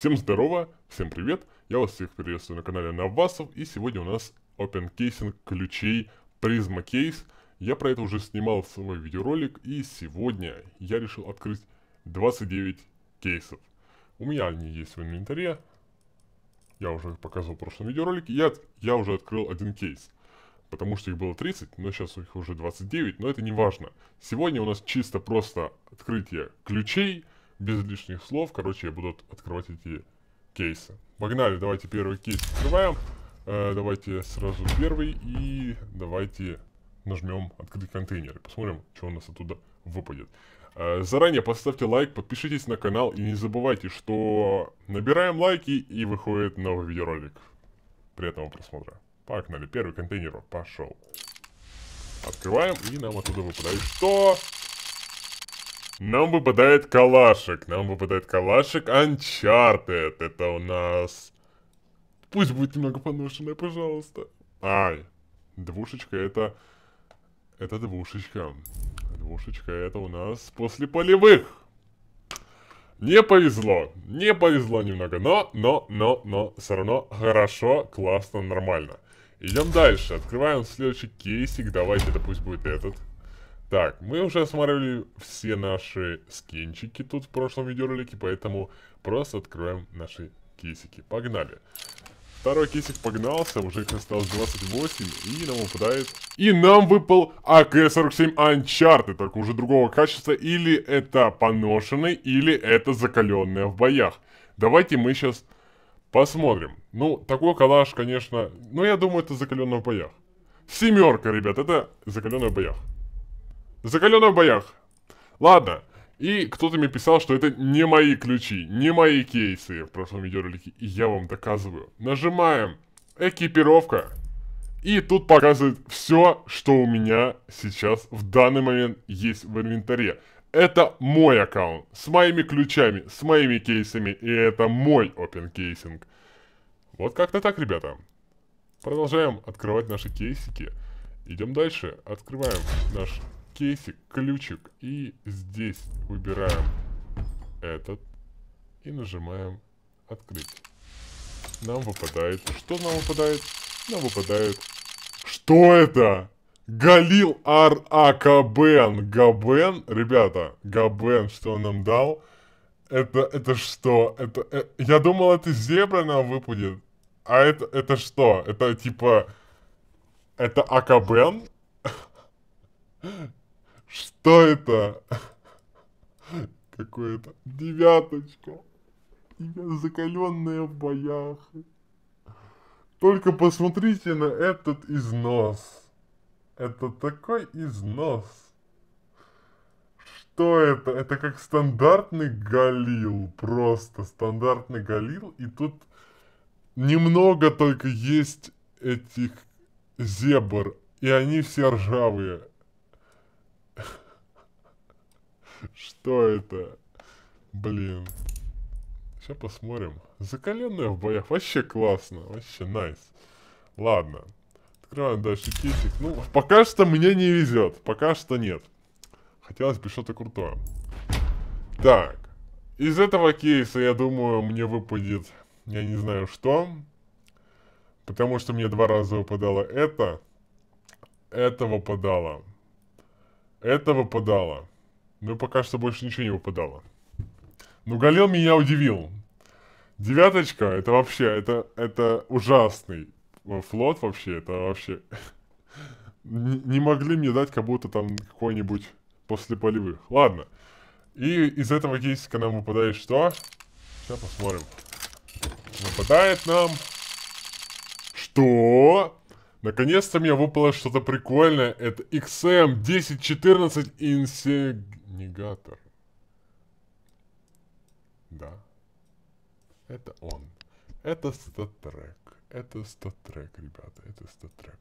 Всем здорово, всем привет, я вас всех приветствую на канале Навасов и сегодня у нас Open Casing ключей Prisma Case. Я про это уже снимал свой видеоролик и сегодня я решил открыть 29 кейсов. У меня они есть в инвентаре, я уже показывал в прошлом видеоролике, я, я уже открыл один кейс. Потому что их было 30, но сейчас их уже 29, но это не важно. Сегодня у нас чисто просто открытие ключей без лишних слов. Короче, я буду открывать эти кейсы. Погнали, давайте первый кейс открываем. Э, давайте сразу первый и давайте нажмем открыть контейнер. И посмотрим, что у нас оттуда выпадет. Э, заранее поставьте лайк, подпишитесь на канал и не забывайте, что набираем лайки и выходит новый видеоролик. Приятного просмотра. Погнали, первый контейнер пошел. Открываем и нам оттуда выпадает что? Нам выпадает калашик. Нам выпадает калашик Uncharted. Это у нас... Пусть будет немного поношенная, пожалуйста. Ай. Двушечка это... Это двушечка. Двушечка это у нас после полевых. Не повезло. Не повезло немного. Но, но, но, но. Все равно хорошо, классно, нормально. Идем дальше. Открываем следующий кейсик. Давайте это пусть будет этот. Так, мы уже осмотрели все наши скинчики тут в прошлом видеоролике, поэтому просто открываем наши кисики. Погнали. Второй кисик погнался, уже их осталось 28, и нам выпадает... И нам выпал АК-47 Uncharted, только уже другого качества. Или это поношенный, или это закаленное в боях. Давайте мы сейчас посмотрим. Ну, такой калаш, конечно... Ну, я думаю, это закаленное в боях. Семерка, ребят, это закаленное в боях. Закалена в боях. Ладно. И кто-то мне писал, что это не мои ключи, не мои кейсы в прошлом видеоролике. И я вам доказываю. Нажимаем экипировка. И тут показывает все, что у меня сейчас в данный момент есть в инвентаре. Это мой аккаунт, с моими ключами, с моими кейсами, и это мой open кейсинг. Вот как-то так, ребята. Продолжаем открывать наши кейсики. Идем дальше, открываем наш кейсик, ключик. И здесь выбираем этот и нажимаем открыть. Нам выпадает... Что нам выпадает? Нам выпадает... Что это? Галил Ар Акабен. Габен? Ребята, Габен, что он нам дал? Это, это что? Это, э, я думал, это зебра нам выпадет. А это, это что? Это типа... Это Акабен? Что это? Какое-то девяточка. Я закаленная в боях. Только посмотрите на этот износ. Это такой износ. Что это? Это как стандартный галил. Просто стандартный галил. И тут немного только есть этих зебр. И они все ржавые. Что это? Блин. Сейчас посмотрим. Закаленная в боях. Вообще классно. Вообще найс. Ладно. Открываем дальше кейсик. Ну, пока что мне не везет. Пока что нет. Хотелось бы что-то крутое. Так. Из этого кейса, я думаю, мне выпадет... Я не знаю что. Потому что мне два раза выпадало это. Это выпадало. Это выпадало. Но пока что больше ничего не выпадало. Но Галил меня удивил. Девяточка, это вообще, это, это ужасный э, флот вообще, это вообще... Не могли мне дать как будто там какой-нибудь после полевых. Ладно. И из этого кейсика нам выпадает что? Сейчас посмотрим. Выпадает нам... Что? Наконец-то мне выпало что-то прикольное. Это XM 1014 Inseg негатор. Да. Это он. Это статрек. Это статрек, ребята. Это статрек.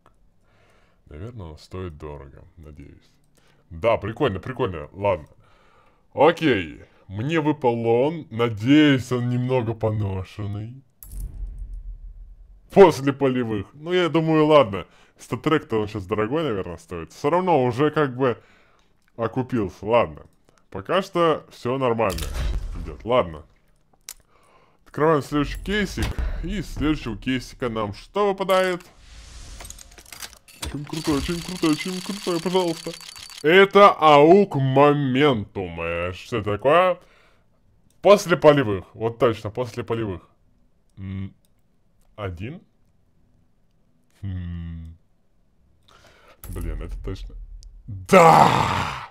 Наверное, он стоит дорого, надеюсь. Да, прикольно, прикольно. Ладно. Окей. Мне выпал он. Надеюсь, он немного поношенный. После полевых. Ну, я думаю, ладно. Статрек-то он сейчас дорогой, наверное, стоит. Все равно уже как бы окупился. Ладно. Пока что все нормально идет. Ладно. Открываем следующий кейсик. И из следующего кейсика нам что выпадает? Очень крутой, очень крутой, очень крутой, пожалуйста. Это аук моментум. Э, что это такое? После полевых. Вот точно, после полевых. Один? Блин, это точно. Да!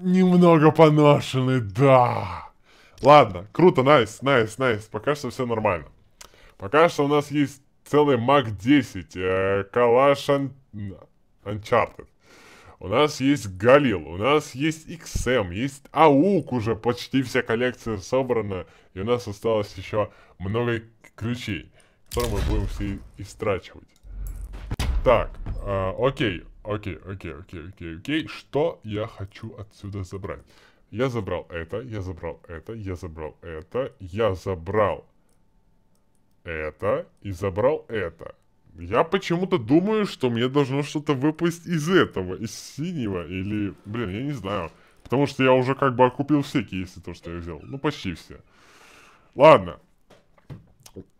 немного поношены, да. Ладно, круто, найс, найс, найс. Пока что все нормально. Пока что у нас есть целый Мак 10, э, Калаш Uncharted. У нас есть Галил, у нас есть XM, эм, есть Аук уже, почти вся коллекция собрана. И у нас осталось еще много ключей, которые мы будем все истрачивать. Так, а, окей, окей, окей, окей, окей, окей. Что я хочу отсюда забрать? Я забрал это, я забрал это, я забрал это, я забрал это и забрал это. Я почему-то думаю, что мне должно что-то выпасть из этого, из синего, или, блин, я не знаю. Потому что я уже как бы окупил все кейсы, то, что я взял. Ну, почти все. Ладно.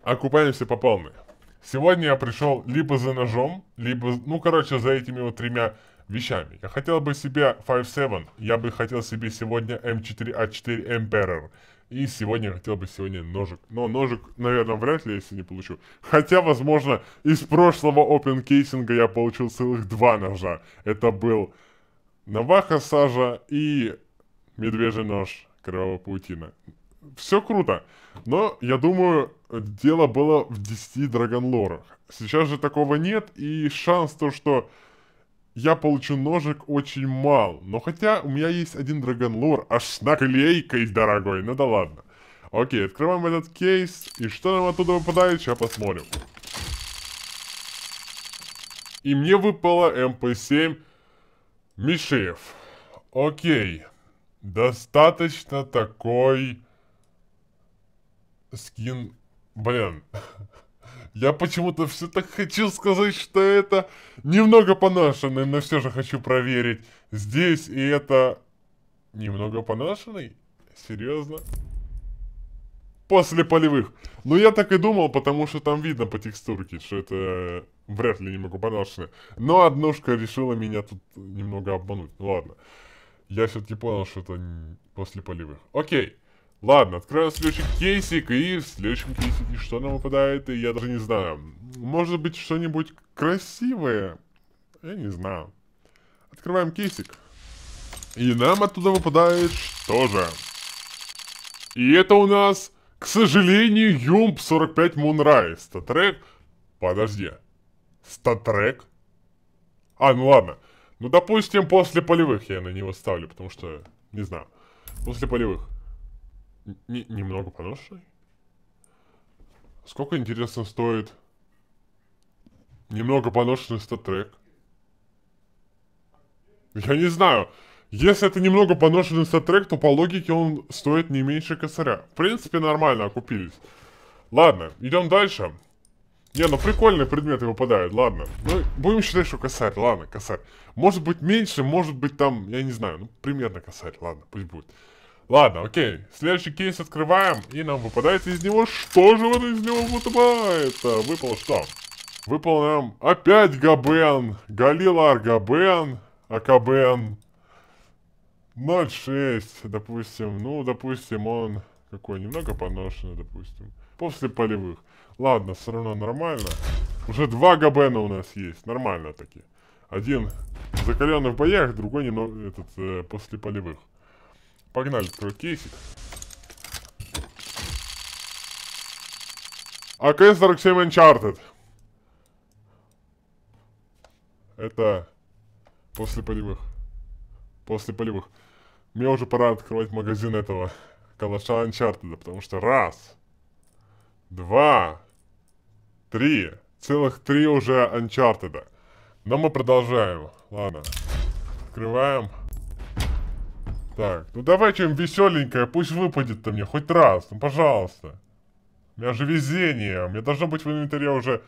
Окупаемся по полной. Сегодня я пришел либо за ножом, либо, ну, короче, за этими вот тремя вещами. Я хотел бы себе 5.7, я бы хотел себе сегодня M4A4 эм а Emperor. И сегодня я хотел бы сегодня ножик. Но ножик, наверное, вряд ли, если не получу. Хотя, возможно, из прошлого open кейсинга я получил целых два ножа. Это был Наваха Сажа и Медвежий нож Кровавая паутина все круто. Но, я думаю, дело было в 10 драгонлорах. Сейчас же такого нет, и шанс то, что я получу ножик, очень мал. Но хотя у меня есть один драгонлор, аж с наклейкой, дорогой, ну да ладно. Окей, открываем этот кейс, и что нам оттуда выпадает, сейчас посмотрим. И мне выпало МП-7 эм Мишеев. Окей, достаточно такой скин... Блин. Я почему-то все так хочу сказать, что это немного поношенный, но все же хочу проверить. Здесь и это... Немного поношенный? Серьезно? После полевых. Ну, я так и думал, потому что там видно по текстурке, что это вряд ли немного поношенный. Но однушка решила меня тут немного обмануть. Ну, ладно. Я все-таки понял, что это после полевых. Окей. Ладно, открою следующий кейсик, и в следующем кейсике что нам выпадает, я даже не знаю. Может быть, что-нибудь красивое? Я не знаю. Открываем кейсик. И нам оттуда выпадает что же? И это у нас, к сожалению, Юмп 45 мунрай Статрек... Подожди. Статрек? А, ну ладно. Ну, допустим, после полевых я на него ставлю, потому что... Не знаю. После полевых. Н немного поросший? Сколько, интересно, стоит немного поношенный статрек? Я не знаю. Если это немного поношенный статрек, то по логике он стоит не меньше косаря. В принципе, нормально окупились. Ладно, идем дальше. Не, ну прикольные предметы выпадают, ладно. Ну, будем считать, что косарь, ладно, косарь. Может быть меньше, может быть там, я не знаю, ну примерно косарь, ладно, пусть будет. Ладно, окей. Следующий кейс открываем, и нам выпадает из него... Что же вот из него выпадает? Выпало что? Выпало нам опять Габен. Галилар Габен. Акабен. 0,6, допустим. Ну, допустим, он какой немного поношенный, допустим. После полевых. Ладно, все равно нормально. Уже два Габена у нас есть. Нормально такие. Один закаленный в боях, другой немного этот, э, после полевых. Погнали, открою кейсик. АКС-47 Uncharted. Это после полевых. После полевых. Мне уже пора открывать магазин этого калаша Uncharted, потому что раз, два, три, целых три уже Uncharted. Но мы продолжаем. Ладно, открываем. Так, ну давай чем веселенькое, пусть выпадет-то мне хоть раз, ну пожалуйста. У меня же везение, у меня должно быть в инвентаре уже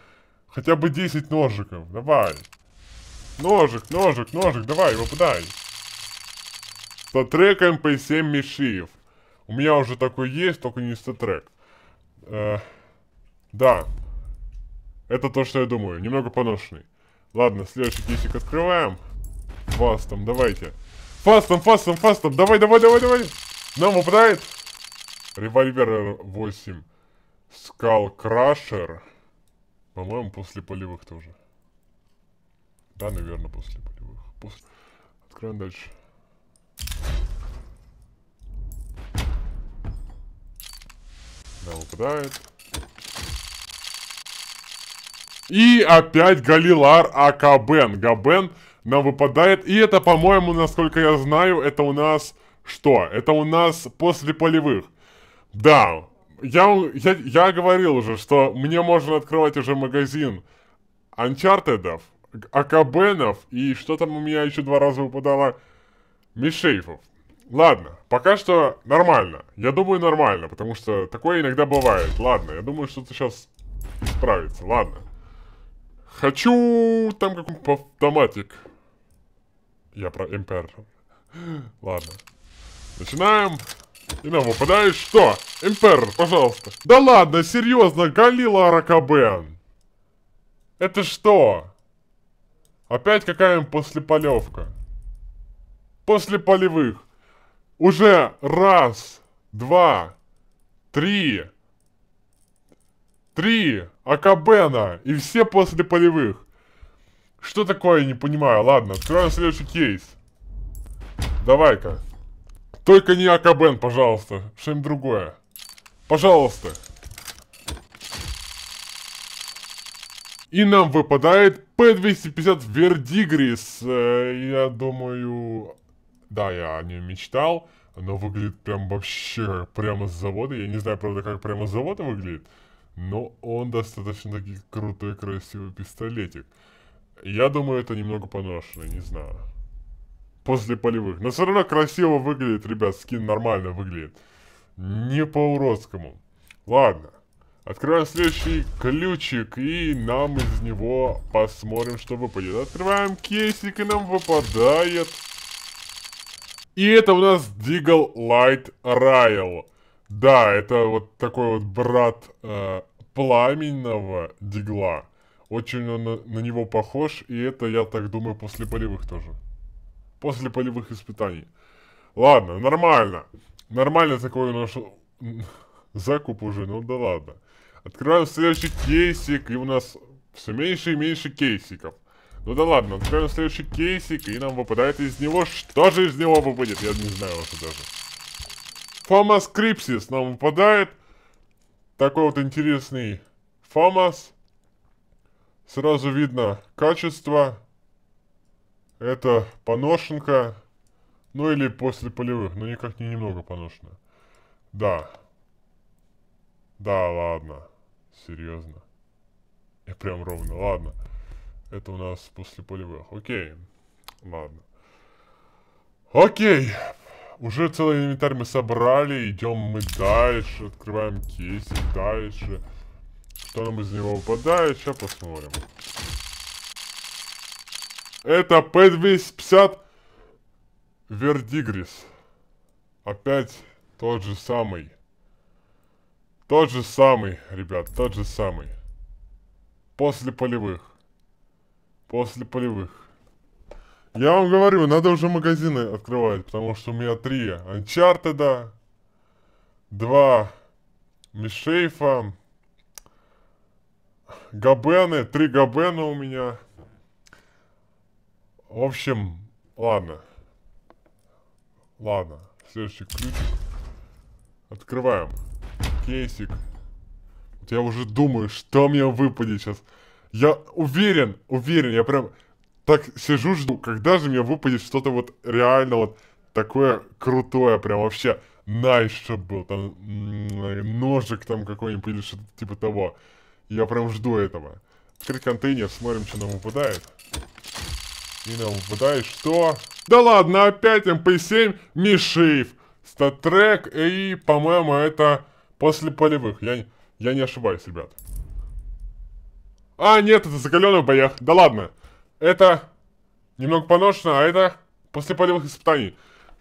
хотя бы 10 ножиков, давай. Ножик, ножик, ножик, давай, выпадай. Статрек МП7 Мишиев. У меня уже такой есть, только не статрек. Э, да. Это то, что я думаю. Немного поношенный. Ладно, следующий кейсик открываем. Вас там, давайте. Давайте. Фастом, фастом, фастом. Давай, давай, давай, давай. Нам упадает. Револьвер 8. Скал Крашер. По-моему, после полевых тоже. Да, наверное, после полевых. После... Откроем дальше. Да, выпадает. И опять Галилар Акабен. Габен нам выпадает. И это, по-моему, насколько я знаю, это у нас... Что? Это у нас после полевых. Да. Я, я, я говорил уже, что мне можно открывать уже магазин Анчартедов, Акабенов и что там у меня еще два раза выпадало? Мишейфов. Ладно, пока что нормально. Я думаю, нормально, потому что такое иногда бывает. Ладно, я думаю, что-то сейчас справится. Ладно. Хочу там какой-нибудь автоматик. Я про МПР. Ладно. Начинаем. И нам выпадает что? Эмпер, пожалуйста. Да ладно, серьезно, Галила Аракабен. Это что? Опять какая-нибудь послеполевка. После полевых. Уже раз, два, три. Три Акабена. И все после полевых. Что такое, не понимаю. Ладно, открываем следующий кейс. Давай-ка. Только не Акабен, пожалуйста. Что-нибудь другое. Пожалуйста. И нам выпадает P250 Вердигрис. Э, я думаю... Да, я о нем мечтал. Оно выглядит прям вообще прямо с завода. Я не знаю, правда, как прямо с завода выглядит. Но он достаточно таки крутой, красивый пистолетик. Я думаю, это немного поношено, не знаю. После полевых. Но все равно красиво выглядит, ребят, скин нормально выглядит. Не по-уродскому. Ладно. Открываем следующий ключик, и нам из него посмотрим, что выпадет. Открываем кейсик, и нам выпадает... И это у нас Дигл Лайт Райл. Да, это вот такой вот брат э, пламенного Дигла. Очень он на, него похож, и это, я так думаю, после полевых тоже. После полевых испытаний. Ладно, нормально. Нормально такой наш закуп уже, ну да ладно. Открываем следующий кейсик, и у нас все меньше и меньше кейсиков. Ну да ладно, открываем следующий кейсик, и нам выпадает из него... Что же из него выпадет? Я не знаю уже даже. Фомас Крипсис нам выпадает. Такой вот интересный Фомас. Сразу видно качество. Это поношенка. Ну или после полевых, но никак не немного поношено. Да. Да, ладно. Серьезно. Я прям ровно. Ладно. Это у нас после полевых. Окей. Ладно. Окей. Уже целый инвентарь мы собрали. Идем мы дальше. Открываем кейсик дальше. Дальше. Что нам из него выпадает? Сейчас посмотрим. Это P250 Вердигрис. Опять тот же самый. Тот же самый, ребят, тот же самый. После полевых. После полевых. Я вам говорю, надо уже магазины открывать, потому что у меня три Анчартеда, два Мишейфа, Габены, три Габена у меня. В общем, ладно. Ладно, следующий ключ. Открываем. Кейсик. Вот я уже думаю, что мне выпадет сейчас. Я уверен, уверен, я прям так сижу, жду, когда же мне выпадет что-то вот реально вот такое крутое, прям вообще. Найс, nice, что был, там ножик там какой-нибудь или что-то типа того. Я прям жду этого. Открыть контейнер, смотрим, что нам выпадает. И нам выпадает что? Да ладно, опять MP7 Мишиев. Статрек и, по-моему, это после полевых. Я, я не ошибаюсь, ребят. А, нет, это закаленный в боях. Да ладно. Это немного поношено, а это после полевых испытаний.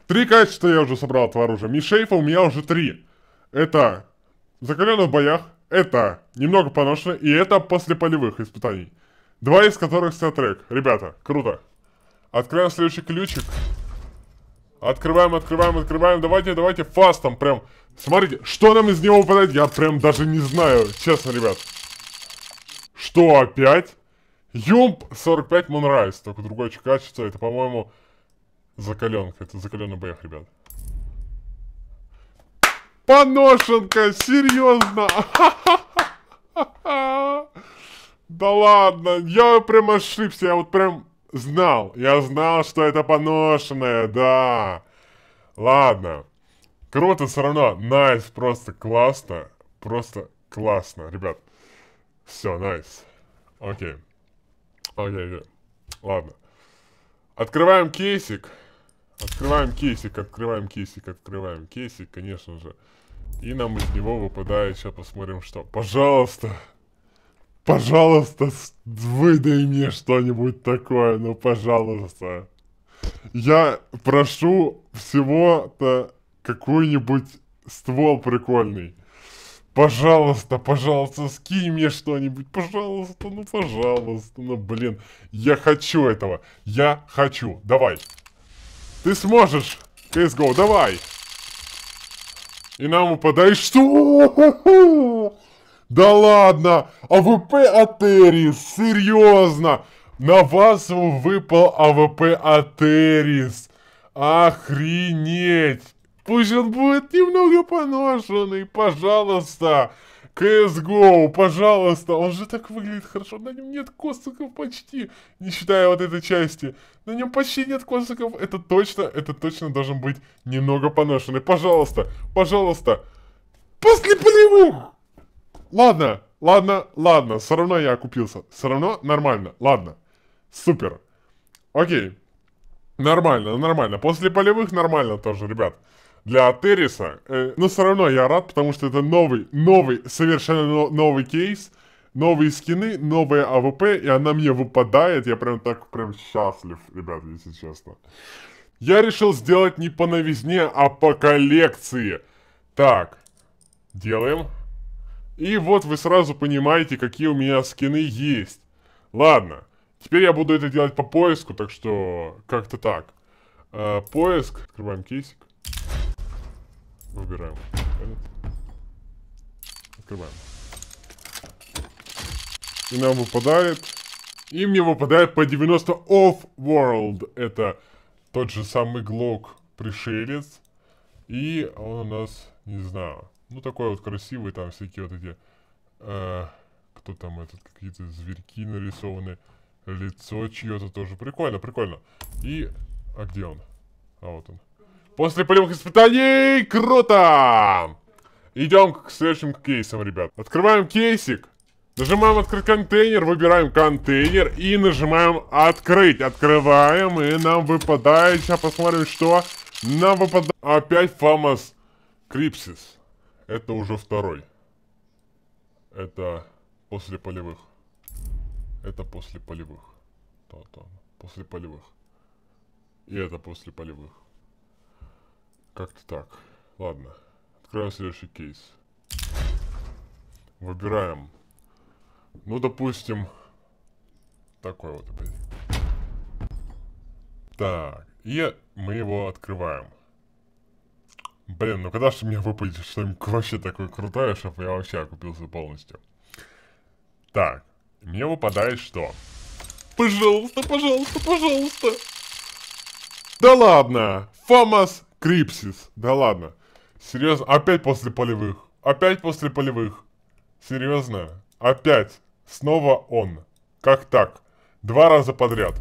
Три качества я уже собрал от оружия. Мишейфа у меня уже три. Это закаленный в боях, это немного поношено, и это после полевых испытаний. Два из которых сет-трек. Ребята, круто. Открываем следующий ключик. Открываем, открываем, открываем. Давайте, давайте, фастом прям. Смотрите, что нам из него выпадает, я прям даже не знаю, честно, ребят. Что опять? Юмп 45 Монрайз только другое качество. Это, по-моему, закаленка. Это закаленный боях, ребят. Поношенка, серьезно. Да ладно, я прям ошибся, я вот прям знал. Я знал, что это поношенное, да. Ладно. Круто все равно. Найс, nice, просто классно. Просто классно, ребят. Все, найс. Окей. Окей, ладно. Открываем кейсик. Открываем кейсик, открываем кейсик, открываем кейсик, конечно же. И нам из него выпадает, сейчас посмотрим что. Пожалуйста, пожалуйста, выдай мне что-нибудь такое, ну пожалуйста. Я прошу всего-то какой-нибудь ствол прикольный. Пожалуйста, пожалуйста, скинь мне что-нибудь, пожалуйста, ну пожалуйста, ну блин, я хочу этого, я хочу, давай. Ты сможешь! CSGO, давай! И нам упадает... Что? Да ладно! АВП Атерис! Серьезно! На вас выпал АВП Атерис! Охренеть! Пусть он будет немного поношенный, пожалуйста! CSGO, пожалуйста, он же так выглядит хорошо, на нем нет косиков почти, не считая вот этой части. На нем почти нет косиков, это точно, это точно должен быть немного поношенный. Пожалуйста, пожалуйста, после полевых! Ладно, ладно, ладно, все равно я окупился, все равно нормально, ладно, супер. Окей, нормально, нормально, после полевых нормально тоже, ребят для Атериса. Э, но все равно я рад, потому что это новый, новый, совершенно новый кейс. Новые скины, новая АВП, и она мне выпадает. Я прям так прям счастлив, ребят, если честно. Я решил сделать не по новизне, а по коллекции. Так, делаем. И вот вы сразу понимаете, какие у меня скины есть. Ладно, теперь я буду это делать по поиску, так что как-то так. Э, поиск, открываем кейсик. Выбираем Открываем. И нам выпадает... И мне выпадает по 90 Off-World. Это тот же самый Глок Пришелец. И он у нас, не знаю, ну такой вот красивый, там всякие вот эти... Э, кто там этот, какие-то зверьки нарисованы. Лицо чье-то тоже. Прикольно, прикольно. И... А где он? А вот он. После полевых испытаний! Круто! Идем к следующим кейсам, ребят. Открываем кейсик. Нажимаем открыть контейнер, выбираем контейнер и нажимаем открыть. Открываем и нам выпадает, сейчас посмотрим, что нам выпадает. Опять Фамас Крипсис. Это уже второй. Это после полевых. Это после полевых. То -то. После полевых. И это после полевых. Как-то так. Ладно. Откроем следующий кейс. Выбираем. Ну, допустим, такой вот опять. Так, и мы его открываем. Блин, ну когда же мне выпадет что-нибудь вообще такое крутое, чтобы я вообще окупился полностью? Так, мне выпадает что? Пожалуйста, пожалуйста, пожалуйста! Да ладно! Фомас Крипсис. Да ладно. Серьезно? Опять после полевых. Опять после полевых. Серьезно? Опять. Снова он. Как так? Два раза подряд.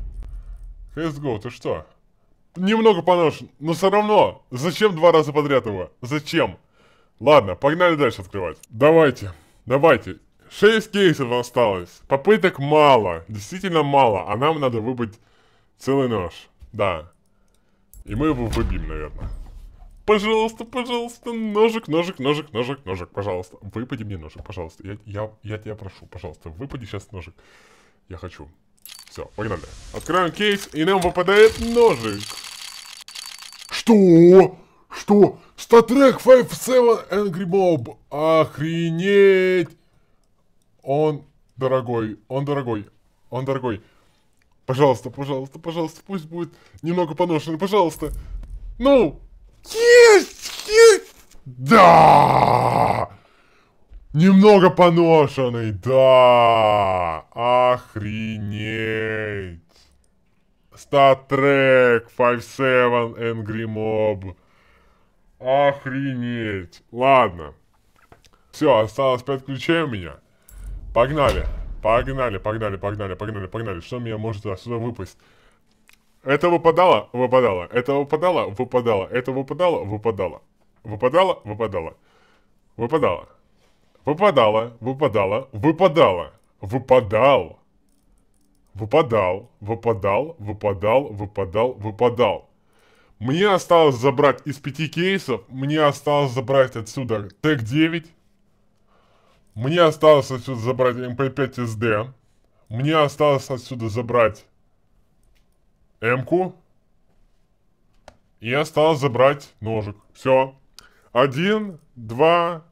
CSGO, ты что? Немного поношен, но все равно. Зачем два раза подряд его? Зачем? Ладно, погнали дальше открывать. Давайте, давайте. Шесть кейсов осталось. Попыток мало, действительно мало, а нам надо выбрать целый нож. Да. И мы его выбьем, наверное. Пожалуйста, пожалуйста, ножик, ножик, ножик, ножик, ножик, пожалуйста. Выпади мне ножик, пожалуйста. Я, я, я тебя прошу, пожалуйста, выпади сейчас ножик. Я хочу. Все, погнали. Открываем кейс, и нам выпадает ножик. Что? Что? Star Trek 5-7 Angry Mob. Охренеть. Он дорогой, он дорогой, он дорогой. Пожалуйста, пожалуйста, пожалуйста, пусть будет немного поношено, пожалуйста. Ну! Есть! Есть! Да! Немного поношенный, да! Охренеть! Star Trek 5.7 Angry Mob. Охренеть. Ладно. Все, осталось 5 ключей у меня. Погнали. Погнали, погнали, погнали, погнали, погнали. Что меня может отсюда выпасть? Это выпадало, выпадало. Это выпадало, выпадало. Это выпадало, выпадало. Выпадало, выпадало. Выпадало. Выпадало, выпадало, выпадало. Выпадал. Выпадал, выпадал, выпадал, выпадал, выпадал. Мне осталось забрать из пяти кейсов, мне осталось забрать отсюда тег 9, мне осталось отсюда забрать MP5 эм SD. Мне осталось отсюда забрать М-ку. И осталось забрать ножик. Все. Один, два,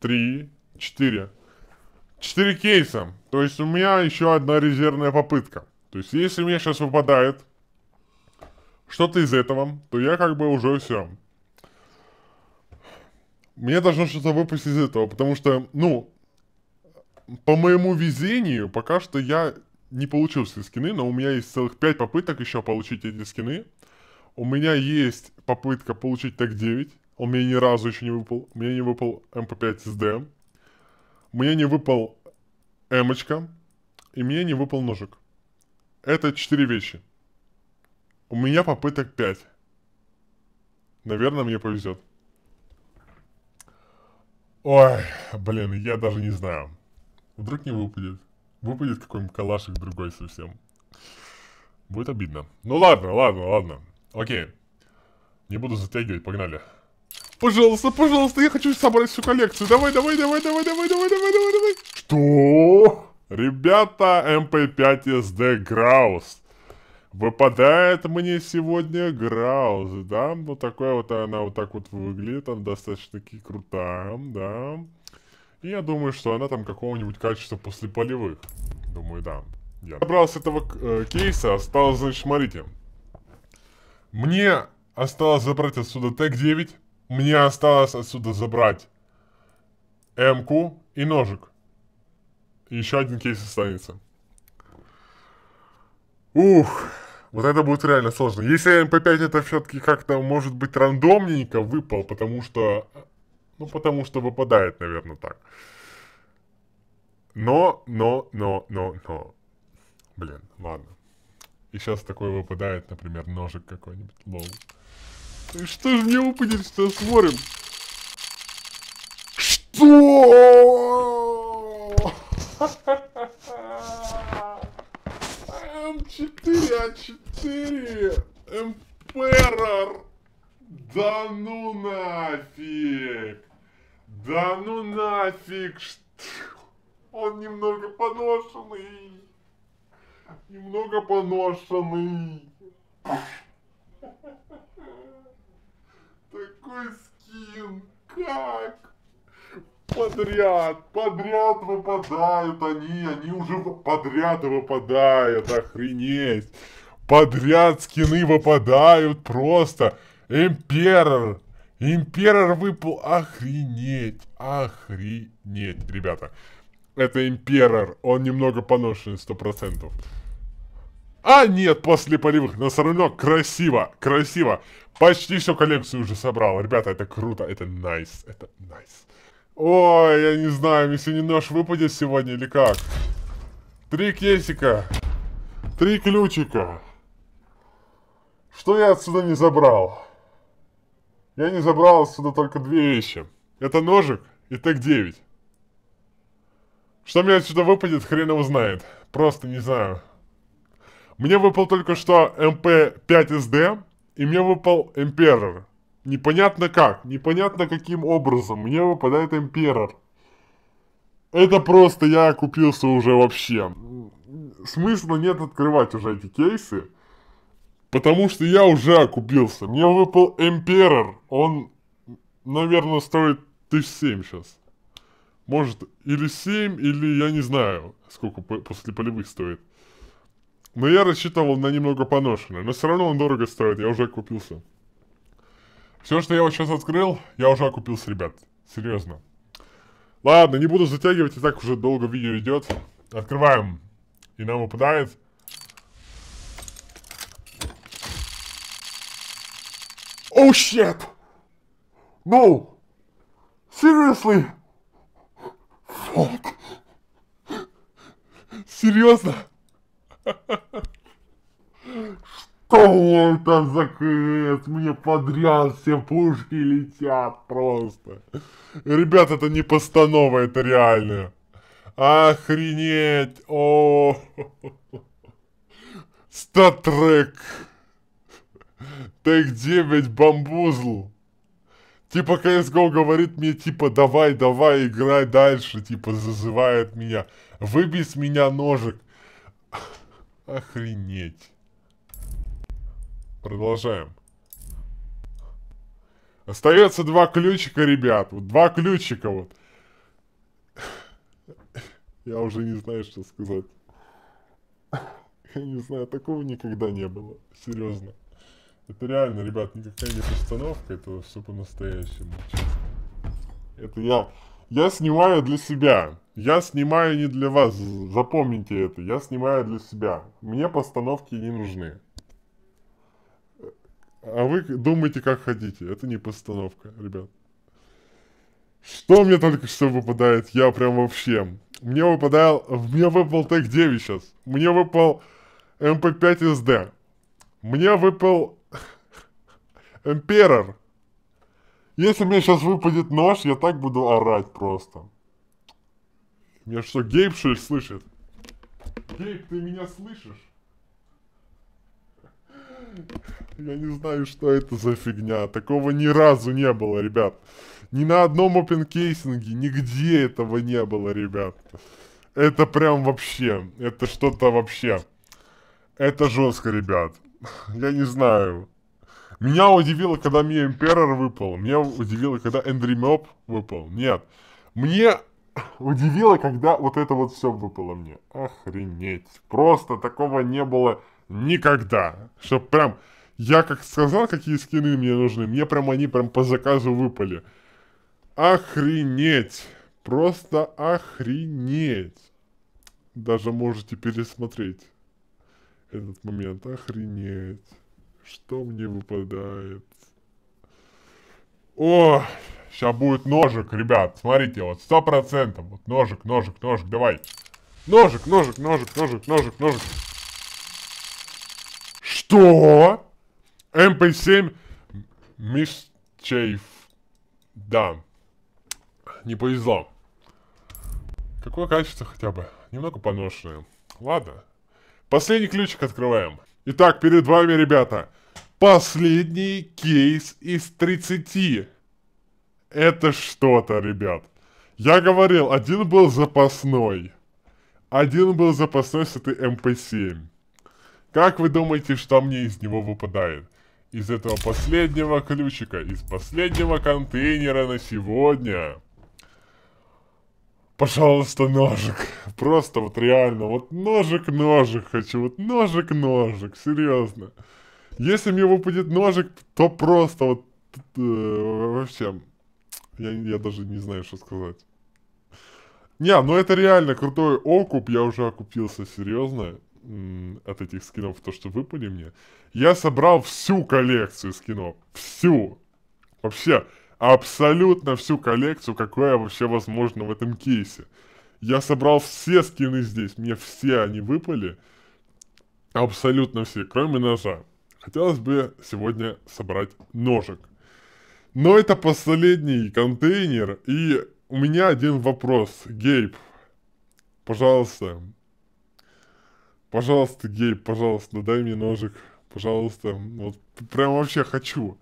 три, четыре. Четыре кейса. То есть у меня еще одна резервная попытка. То есть если мне сейчас выпадает что-то из этого, то я как бы уже все мне должно что-то выпасть из этого, потому что, ну, по моему везению, пока что я не получил все скины, но у меня есть целых 5 попыток еще получить эти скины. У меня есть попытка получить так 9 он мне ни разу еще не выпал. у меня не выпал мп эм 5 у меня не выпал эмочка. И мне не выпал ножик. Это четыре вещи. У меня попыток 5. Наверное, мне повезет. Ой, блин, я даже не знаю. Вдруг не выпадет. Выпадет какой-нибудь калашик другой совсем. Будет обидно. Ну ладно, ладно, ладно. Окей. Не буду затягивать, погнали. Пожалуйста, пожалуйста, я хочу собрать всю коллекцию. Давай, давай, давай, давай, давай, давай, давай, давай, давай. Что? Ребята, MP5SD Graus. Выпадает мне сегодня Граус, да? Ну, такая вот она вот так вот выглядит, она достаточно-таки крутая, да? И я думаю, что она там какого-нибудь качества после полевых. Думаю, да. Я набрал с этого э, кейса, осталось, значит, смотрите. Мне осталось забрать отсюда ТЭК-9, мне осталось отсюда забрать м и ножик. еще один кейс останется. Ух, вот это будет реально сложно. Если МП5 это все-таки как-то, может быть, рандомненько выпал, потому что... Ну, потому что выпадает, наверное, так. Но, но, но, но, но. Блин, ладно. И сейчас такой выпадает, например, ножик какой-нибудь. Лол. Что же мне выпадет, что смотрим? Что? А4! Emperor! Да ну нафиг! Да ну нафиг! Он немного поношенный! Немного поношенный! Такой скин! Как? Подряд, подряд выпадают они, они уже подряд выпадают, охренеть. Подряд скины выпадают просто. Император, Император выпал. Охренеть. Охренеть, ребята. Это Император, Он немного поношен, 100%. А нет, после полевых равно Красиво, красиво. Почти всю коллекцию уже собрал. Ребята, это круто. Это найс. Nice, это найс. Nice. Ой, я не знаю, если не нож выпадет сегодня или как. Три кейсика. Три ключика. Что я отсюда не забрал? Я не забрал отсюда только две вещи. Это ножик и ТЭК-9. Что мне отсюда выпадет, хрен его знает. Просто не знаю. Мне выпал только что МП-5СД, и мне выпал Эмперор. Непонятно как, непонятно каким образом. Мне выпадает Эмперор. Это просто я купился уже вообще. Смысла нет открывать уже эти кейсы. Потому что я уже окупился. Мне выпал Эмперор. Он, наверное, стоит тысяч семь сейчас. Может, или 7, или я не знаю, сколько после полевых стоит. Но я рассчитывал на немного поношенное. Но все равно он дорого стоит, я уже окупился. Все, что я вот сейчас открыл, я уже окупился, ребят. Серьезно. Ладно, не буду затягивать, и так уже долго видео идет. Открываем. И нам выпадает Oh shit! No! Seriously! Fuck! Серьезно? Что это за КС? Мне подряд все пушки летят просто. Ребят, это не постанова, это реально. Охренеть! О, статрек. Т9 бамбузл. Типа CSGO говорит мне, типа, давай, давай, играй дальше, типа, зазывает меня. Выбей с меня ножик. Охренеть. Продолжаем. Остается два ключика, ребят. Вот два ключика вот. Я уже не знаю, что сказать. Я не знаю, такого никогда не было. Серьезно. Это реально, ребят, никакая не постановка, это все по-настоящему, Это я... Я снимаю для себя. Я снимаю не для вас, запомните это. Я снимаю для себя. Мне постановки не нужны. А вы думайте, как хотите. Это не постановка, ребят. Что мне только что выпадает? Я прям вообще. Мне выпадал... Мне выпал ТЭК-9 сейчас. Мне выпал МП-5 СД. Мне выпал Эмперор! Если мне сейчас выпадет нож, я так буду орать просто. Меня что, Гейб, что ли, слышит? Гейб, ты меня слышишь? Я не знаю, что это за фигня. Такого ни разу не было, ребят. Ни на одном опенкейсинге, нигде этого не было, ребят. Это прям вообще, это что-то вообще. Это жестко, ребят. Я не знаю. Меня удивило, когда мне Имперер выпал. Меня удивило, когда Эндри Мёб выпал. Нет. Мне удивило, когда вот это вот все выпало мне. Охренеть. Просто такого не было никогда. Что прям... Я как сказал, какие скины мне нужны, мне прям они прям по заказу выпали. Охренеть. Просто охренеть. Даже можете пересмотреть этот момент. Охренеть. Что мне выпадает? О, сейчас будет ножик, ребят. Смотрите, вот сто процентов. Вот ножик, ножик, ножик, давай. Ножик, ножик, ножик, ножик, ножик, ножик. Что? MP7 Мисчейф. Да. Не повезло. Какое качество хотя бы? Немного поношенное. Ладно. Последний ключик открываем. Итак, перед вами, ребята, Последний кейс из 30. Это что-то, ребят. Я говорил, один был запасной. Один был запасной с этой МП-7. Эм как вы думаете, что мне из него выпадает? Из этого последнего ключика, из последнего контейнера на сегодня. Пожалуйста, ножик. Просто вот реально, вот ножик-ножик хочу, вот ножик-ножик, серьезно. Если мне выпадет ножик, то просто вот э, вообще. Я, я даже не знаю, что сказать. Не, ну это реально крутой окуп. Я уже окупился, серьезно, от этих скинов, то, что выпали мне. Я собрал всю коллекцию скинов. Всю. Вообще, абсолютно всю коллекцию, какая вообще возможно в этом кейсе. Я собрал все скины здесь. Мне все они выпали. Абсолютно все, кроме ножа. Хотелось бы сегодня собрать ножик. Но это последний контейнер, и у меня один вопрос. Гейб, пожалуйста. Пожалуйста, Гейб, пожалуйста, дай мне ножик. Пожалуйста, вот прям вообще хочу.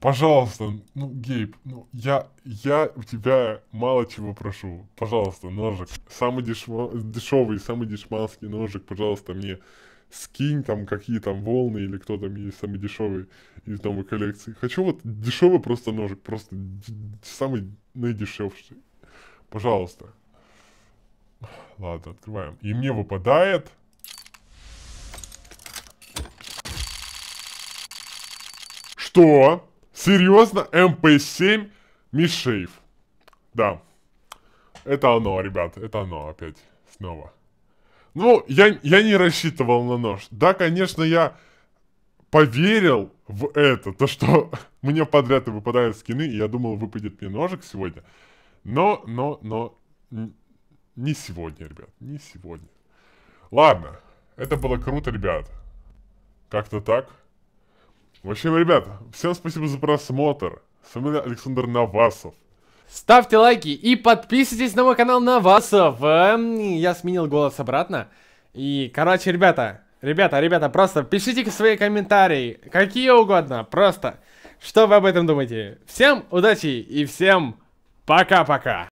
Пожалуйста, ну, Гейб, ну, я, я у тебя мало чего прошу. Пожалуйста, ножик. Самый дешево, дешевый, самый дешманский ножик, пожалуйста, мне скинь там какие там волны или кто там есть самый дешевый из новой коллекции. Хочу вот дешевый просто ножик, просто самый наидешевший. Пожалуйста. Ладно, открываем. И мне выпадает... Что? Серьезно? МП-7 Мишейв. Да. Это оно, ребят, это оно опять. Снова. Ну, я, я не рассчитывал на нож. Да, конечно, я поверил в это, то, что мне подряд и выпадают скины, и я думал, выпадет мне ножик сегодня. Но, но, но, не сегодня, ребят, не сегодня. Ладно, это было круто, ребят. Как-то так. В общем, ребят, всем спасибо за просмотр. С вами Александр Навасов. Ставьте лайки и подписывайтесь на мой канал Навасов. Э, я сменил голос обратно. И, короче, ребята, ребята, ребята, просто пишите свои комментарии, какие угодно, просто. Что вы об этом думаете? Всем удачи и всем пока-пока.